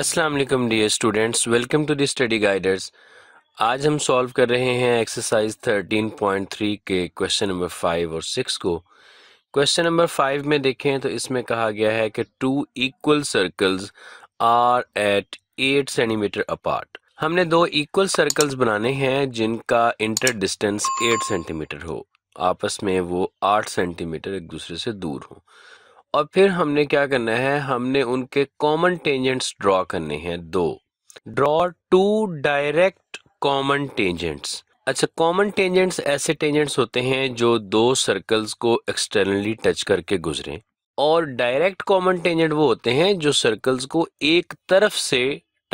अस्सलाम वालेकुम dear students welcome to the study guiders आज हम सॉल्व कर रहे हैं एक्सरसाइज 13.3 के क्वेश्चन नंबर फाइव और सिक्स को क्वेश्चन नंबर फाइव में देखें तो इसमें कहा गया है कि two equal circles are eight eight centimetre apart हमने दो इक्वल सर्कल्स बनाने हैं जिनका इंटर डिस्टेंस एट सेंटीमीटर हो आपस में वो आठ सेंटीमीटर एक दूसरे से दूर हो और फिर हमने क्या करना है हमने उनके कॉमन टेंजेंट्स ड्रॉ करने हैं दो draw two direct common tangents अच्छा कॉमन टेंजेंट्स ऐसे टेंजेंट्स होते हैं जो दो सर्कल्स को एक्सटर्नली टच करके गुजरे और डायरेक्ट कॉमन टेंजेंट वो होते हैं जो सर्कल्स को एक तरफ से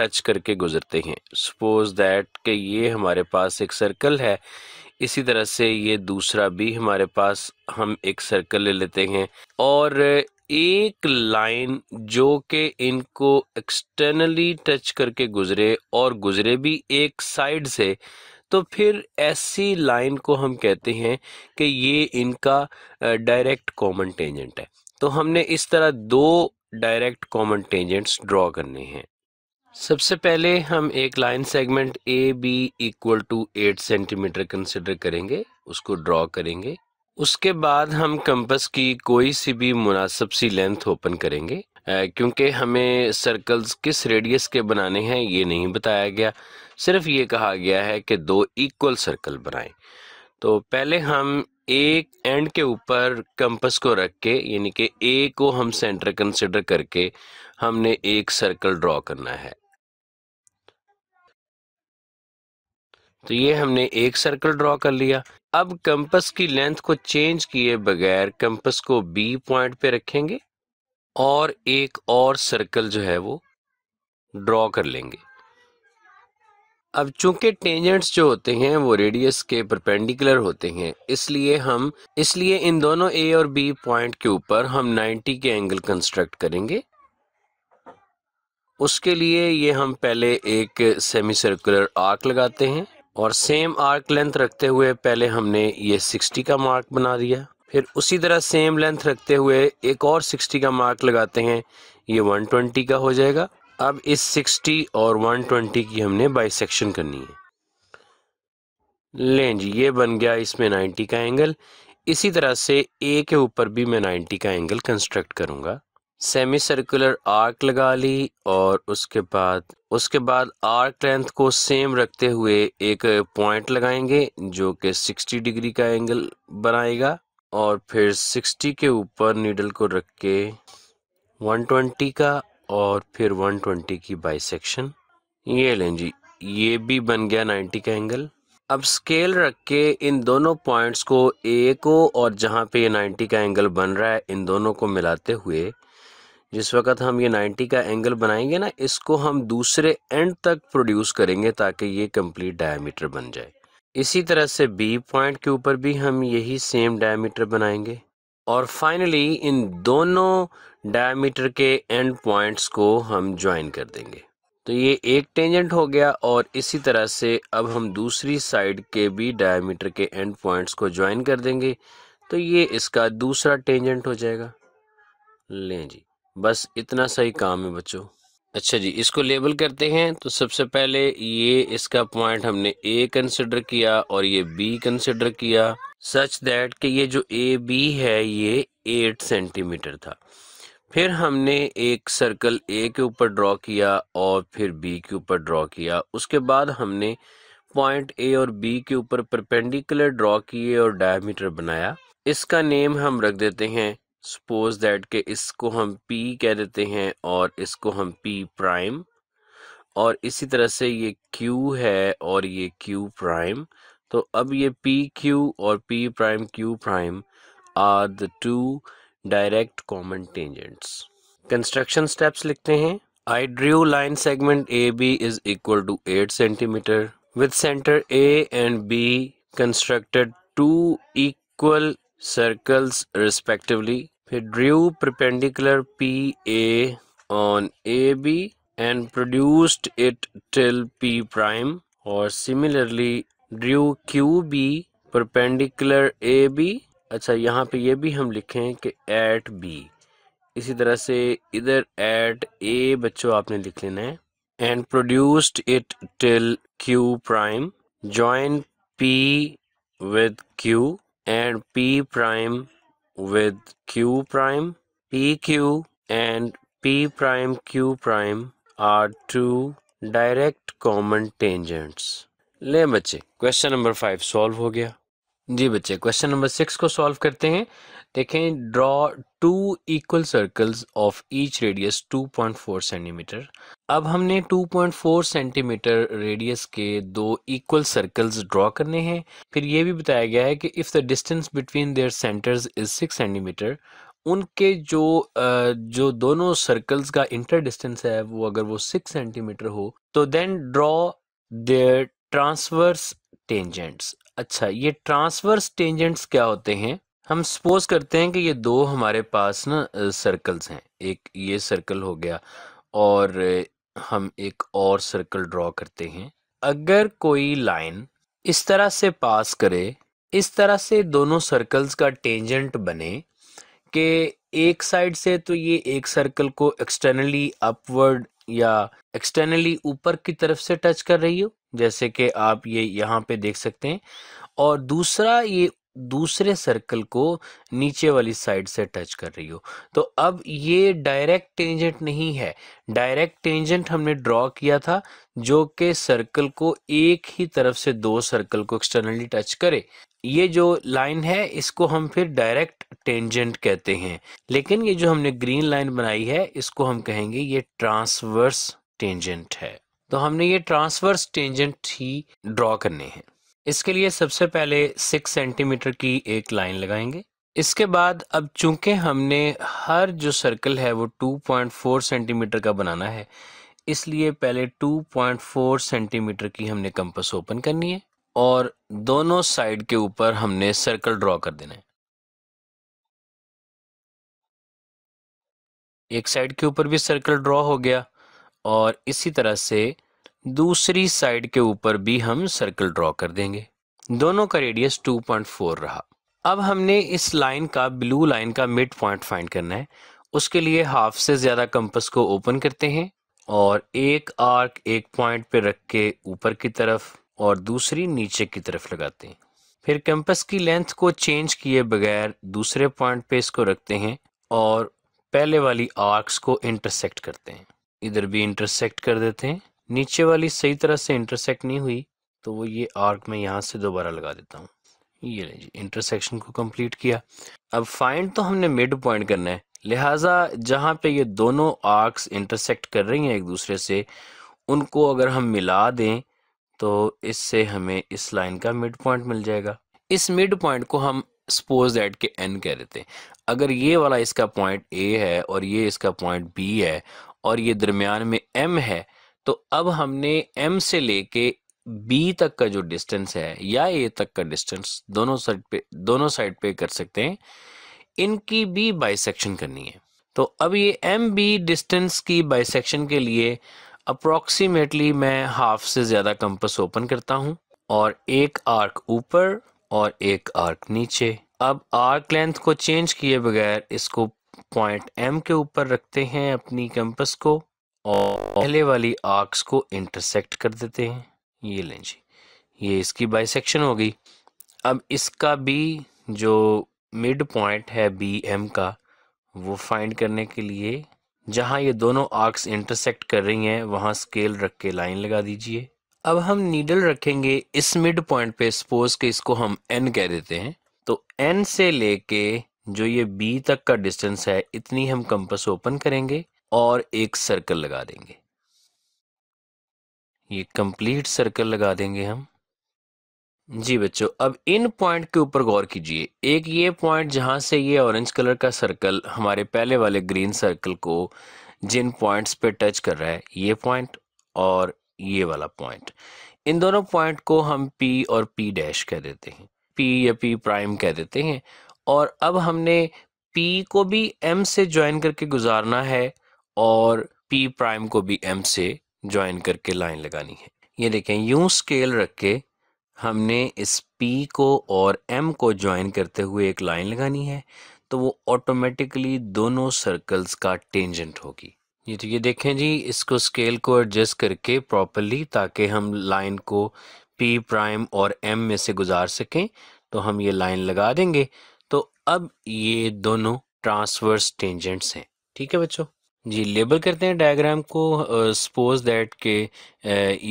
टच करके गुजरते हैं सपोज दैट कि ये हमारे पास एक सर्कल है इसी तरह से ये दूसरा भी हमारे पास हम एक सर्कल ले लेते हैं और एक लाइन जो कि इनको एक्सटर्नली टच करके गुजरे और गुजरे भी एक साइड से तो फिर ऐसी लाइन को हम कहते हैं कि ये इनका डायरेक्ट कॉमन टेंजेंट है तो हमने इस तरह दो डायरेक्ट कॉमन टेंजेंट्स ड्रॉ करने हैं सबसे पहले हम एक line segment A B equal to eight centimetre consider करेंगे उसको ड्रॉ करेंगे उसके बाद हम कंपस की कोई सी भी मुनासिब सी लेंथ ओपन करेंगे क्योंकि हमें सर्कल्स किस रेडियस के बनाने हैं ये नहीं बताया गया सिर्फ ये कहा गया है कि दो इक्वल सर्कल बनाएं तो पहले हम एक एंड के ऊपर कंपस को रख के यानी कि ए को हम सेंटर कंसिडर करके हमने एक सर्कल ड्रॉ करना है तो ये हमने एक सर्कल ड्रॉ कर लिया अब कंपस की लेंथ को चेंज किए बगैर कंपस को बी पॉइंट पे रखेंगे और एक और सर्कल जो है वो ड्रॉ कर लेंगे अब चूंकि टेंजेंट्स जो होते हैं वो रेडियस के परपेंडिकुलर होते हैं इसलिए हम इसलिए इन दोनों ए और बी पॉइंट के ऊपर हम 90 के एंगल कंस्ट्रक्ट करेंगे उसके लिए ये हम पहले एक सेमी सर्कुलर आर्क लगाते हैं और सेम आर्क लेंथ रखते हुए पहले हमने ये 60 का मार्क बना दिया फिर उसी तरह सेम लेंथ रखते हुए एक और 60 का मार्क लगाते हैं ये 120 का हो जाएगा अब इस 60 और 120 की हमने बाइसेक्शन करनी है लें जी ये बन गया इसमें 90 का एंगल इसी तरह से ए के ऊपर भी मैं 90 का एंगल कंस्ट्रक्ट करूँगा सेमी सर्कुलर आर्क लगा ली और उसके बाद उसके बाद आर्क लेंथ को सेम रखते हुए एक पॉइंट लगाएंगे जो कि 60 डिग्री का एंगल बनाएगा और फिर 60 के ऊपर नीडल को रख के 120 का और फिर 120 की बाइसेक्शन ये लें जी ये भी बन गया 90 का एंगल अब स्केल रख के इन दोनों पॉइंट्स को ए को और जहाँ पे ये 90 का एंगल बन रहा है इन दोनों को मिलाते हुए जिस वक्त हम ये 90 का एंगल बनाएंगे ना इसको हम दूसरे एंड तक प्रोड्यूस करेंगे ताकि ये कंप्लीट डायमीटर बन जाए इसी तरह से बी पॉइंट के ऊपर भी हम यही सेम डायमीटर बनाएंगे और फाइनली इन दोनों डायमीटर के एंड पॉइंट्स को हम ज्वाइन कर देंगे तो ये एक टेंजेंट हो गया और इसी तरह से अब हम दूसरी साइड के भी डायमीटर के एंड पॉइंट्स को ज्वाइन कर देंगे तो ये इसका दूसरा टेंजेंट हो जाएगा लें जी बस इतना सही काम है बच्चों अच्छा जी इसको लेबल करते हैं तो सबसे पहले ये इसका पॉइंट हमने ए कंसिडर किया और ये बी कंसिडर किया सच दैट कि ये जो ए बी है ये एट सेंटीमीटर था फिर हमने एक सर्कल ए के ऊपर ड्रॉ किया और फिर बी के ऊपर ड्रॉ किया उसके बाद हमने पॉइंट ए और बी के ऊपर परपेंडिकुलर ड्रॉ किए और डायमीटर बनाया इसका नेम हम रख देते हैं सपोज दैट के इसको हम पी कह देते हैं और इसको हम पी प्राइम और इसी तरह से ये क्यू है और ये क्यू प्राइम तो अब ये पी क्यू और P prime Q prime are the two direct common tangents construction steps लिखते हैं I drew line segment A B is equal to eight centimetre with centre A and B constructed two equal circles respectively फिर drew perpendicular P A on A B and produced it till P prime और similarly drew Q B perpendicular A B अच्छा यहाँ पे ये भी हम लिखें कि एट बी इसी तरह से इधर एट ए बच्चों आपने लिख लेना है and produced it till Q prime join P with Q and P prime with Q prime, PQ and P prime Q prime are two direct common tangents. ले बच्चे क्वेश्चन नंबर फाइव सॉल्व हो गया जी बच्चे question number six को solve करते हैं देखें draw two equal circles of each radius 2.4 centimetre अब हमने 2.4 सेंटीमीटर रेडियस के दो इक्वल सर्कल्स ड्रॉ करने हैं फिर ये भी बताया गया है कि if the distance between their centres is six centimetre उनके जो जो दोनों सर्कल्स का इंटर डिस्टेंस है वो अगर वो सिक्स सेंटीमीटर हो तो then draw their transverse tangents अच्छा ये ट्रांसवर्स टेंजेंट्स क्या होते हैं हम सपोज करते हैं कि ये दो हमारे पास ना सर्कल्स हैं एक ये सर्कल हो गया और हम एक और सर्कल ड्रॉ करते हैं अगर कोई लाइन इस तरह से पास करे इस तरह से दोनों सर्कल्स का टेंजेंट बने कि एक साइड से तो ये एक सर्कल को एक्सटर्नली अपवर्ड या एक्सटर्नली ऊपर की तरफ से टच कर रही हो जैसे कि आप ये यहाँ पे देख सकते हैं और दूसरा ये दूसरे सर्कल को नीचे वाली साइड से टच कर रही हो तो अब ये डायरेक्ट टेंजेंट नहीं है डायरेक्ट टेंजेंट हमने ड्रॉ किया था जो कि सर्कल को एक ही तरफ से दो सर्कल को एक्सटर्नली टच करे ये जो लाइन है इसको हम फिर डायरेक्ट टेंजेंट कहते हैं लेकिन ये जो हमने ग्रीन लाइन बनाई है इसको हम कहेंगे ये ट्रांसवर्स टेंजेंट है तो हमने ये ट्रांसवर्स टेंजेंट ही ड्रॉ करने हैं इसके लिए सबसे पहले सिक्स सेंटीमीटर की एक लाइन लगाएंगे इसके बाद अब चूंकि हमने हर जो सर्कल है वो 2.4 सेंटीमीटर का बनाना है इसलिए पहले 2.4 सेंटीमीटर की हमने कंपस ओपन करनी है और दोनों साइड के ऊपर हमने सर्कल ड्रॉ कर देना है एक साइड के ऊपर भी सर्कल ड्रॉ हो गया और इसी तरह से दूसरी साइड के ऊपर भी हम सर्कल ड्रॉ कर देंगे दोनों का रेडियस 2.4 रहा अब हमने इस लाइन का ब्लू लाइन का मिड पॉइंट फाइंड करना है उसके लिए हाफ से ज़्यादा कंपस को ओपन करते हैं और एक आर्क एक पॉइंट पे रख के ऊपर की तरफ और दूसरी नीचे की तरफ लगाते हैं फिर कंपस की लेंथ को चेंज किए बगैर दूसरे पॉइंट पे इसको रखते हैं और पहले वाली आर्क्स को इंटरसेक्ट करते हैं इधर भी इंटरसेक्ट कर देते हैं नीचे वाली सही तरह से इंटरसेक्ट नहीं हुई तो वो ये आर्क में यहाँ से दोबारा लगा देता हूँ ये जी इंटरसेक्शन को कंप्लीट किया अब फाइंड तो हमने मिड पॉइंट करना है लिहाजा जहाँ पे ये दोनों आर्क्स इंटरसेक्ट कर रही हैं एक दूसरे से उनको अगर हम मिला दें तो इससे हमें इस लाइन का मिड पॉइंट मिल जाएगा इस मिड पॉइंट को हम सपोज दैट के एन कह देते हैं अगर ये वाला इसका पॉइंट ए है और ये इसका पॉइंट बी है और ये दरमियान में एम है तो अब हमने एम से लेके बी तक का जो डिस्टेंस है या a तक का डिस्टेंस दोनों साइड पे दोनों साइड पे कर सकते हैं इनकी भी बाइसेक्शन करनी है तो अब ये एम बी डिस्टेंस की बाइसेक्शन के लिए अप्रोक्सीमेटली मैं हाफ से ज़्यादा कंपस ओपन करता हूँ और एक आर्क ऊपर और एक आर्क नीचे अब आर्क लेंथ को चेंज किए बगैर इसको पॉइंट एम के ऊपर रखते हैं अपनी कैंपस को और पहले वाली आर्क्स को इंटरसेक्ट कर देते हैं ये लें जी ये इसकी बाइसेक्शन हो गई अब इसका भी जो मिड पॉइंट है बी एम का वो फाइंड करने के लिए जहाँ ये दोनों आर्क्स इंटरसेक्ट कर रही हैं वहाँ स्केल रख के लाइन लगा दीजिए अब हम नीडल रखेंगे इस मिड पॉइंट पे सपोज के इसको हम एन कह देते हैं तो एन से लेके जो ये बी तक का डिस्टेंस है इतनी हम कंपस ओपन करेंगे और एक सर्कल लगा देंगे ये कंप्लीट सर्कल लगा देंगे हम जी बच्चों अब इन पॉइंट के ऊपर गौर कीजिए एक ये पॉइंट जहां से ये ऑरेंज कलर का सर्कल हमारे पहले वाले ग्रीन सर्कल को जिन पॉइंट्स पे टच कर रहा है ये पॉइंट और ये वाला पॉइंट इन दोनों पॉइंट को हम पी और पी डैश कह देते हैं पी या पी प्राइम कह देते हैं और अब हमने P को भी M से ज्वाइन करके गुजारना है और P प्राइम को भी M से ज्वाइन करके लाइन लगानी है ये देखें यूं स्केल रख के हमने इस P को और M को ज्वाइन करते हुए एक लाइन लगानी है तो वो ऑटोमेटिकली दोनों सर्कल्स का टेंजेंट होगी ये तो ये देखें जी इसको स्केल को एडजस्ट करके प्रॉपरली ताकि हम लाइन को P प्राइम और M में से गुजार सकें तो हम ये लाइन लगा देंगे अब ये दोनों ट्रांसवर्स टेंजेंट्स हैं ठीक है बच्चों जी लेबल करते हैं डायग्राम को सपोज दैट के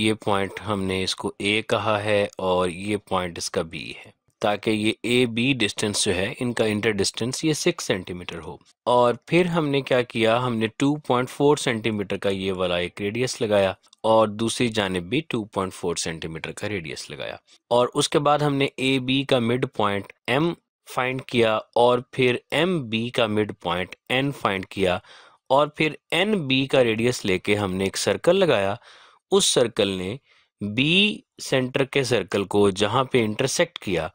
ये पॉइंट हमने इसको ए कहा है और ये पॉइंट इसका बी है ताकि ये ए बी डिस्टेंस जो है इनका इंटर डिस्टेंस ये सिक्स सेंटीमीटर हो और फिर हमने क्या किया हमने टू पॉइंट फोर सेंटीमीटर का ये वाला एक रेडियस लगाया और दूसरी जानब भी टू पॉइंट फोर सेंटीमीटर का रेडियस लगाया और उसके बाद हमने ए बी का मिड पॉइंट एम फाइंड किया और फिर एम बी का मिड पॉइंट एन फाइंड किया और फिर एन बी का रेडियस लेके हमने एक सर्कल लगाया उस सर्कल ने बी सेंटर के सर्कल को जहाँ पे इंटरसेक्ट किया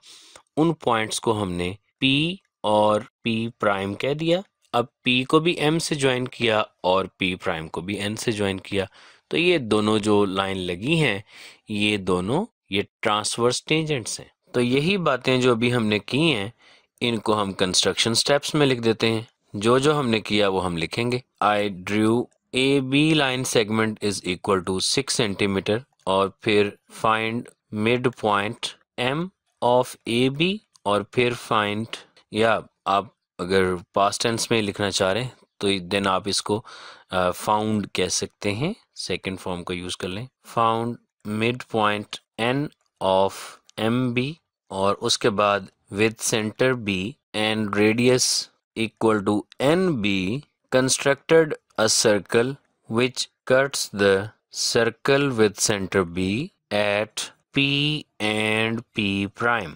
उन पॉइंट्स को हमने पी और पी प्राइम कह दिया अब पी को भी एम से ज्वाइन किया और पी प्राइम को भी एन से ज्वाइन किया तो ये दोनों जो लाइन लगी हैं ये दोनों ये ट्रांसवर्स टेंजेंट्स हैं तो यही बातें जो अभी हमने की हैं इनको हम कंस्ट्रक्शन स्टेप्स में लिख देते हैं जो जो हमने किया वो हम लिखेंगे I drew A B line segment is equal to six centimetre और फिर find mid point M of A B और फिर फाइंड या आप अगर पास्ट टेंस में लिखना चाह रहे हैं तो देन आप इसको फाउंड uh, कह सकते हैं सेकंड फॉर्म को यूज़ कर लें found mid point N of M B और उसके बाद with centre B and radius equal to N B constructed a circle which cuts the circle with centre B at P and P prime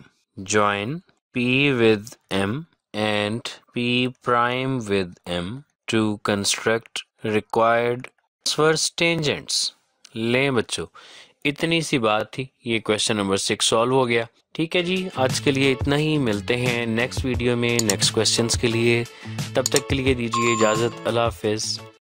join P with M and P prime with M to construct required स्वर्स tangents लें बच्चों इतनी सी बात थी ये question number six solve हो गया ठीक है जी आज के लिए इतना ही मिलते हैं नेक्स्ट वीडियो में नेक्स्ट क्वेश्चंस के लिए तब तक के लिए दीजिए इजाज़त अल्लाह हाफिज़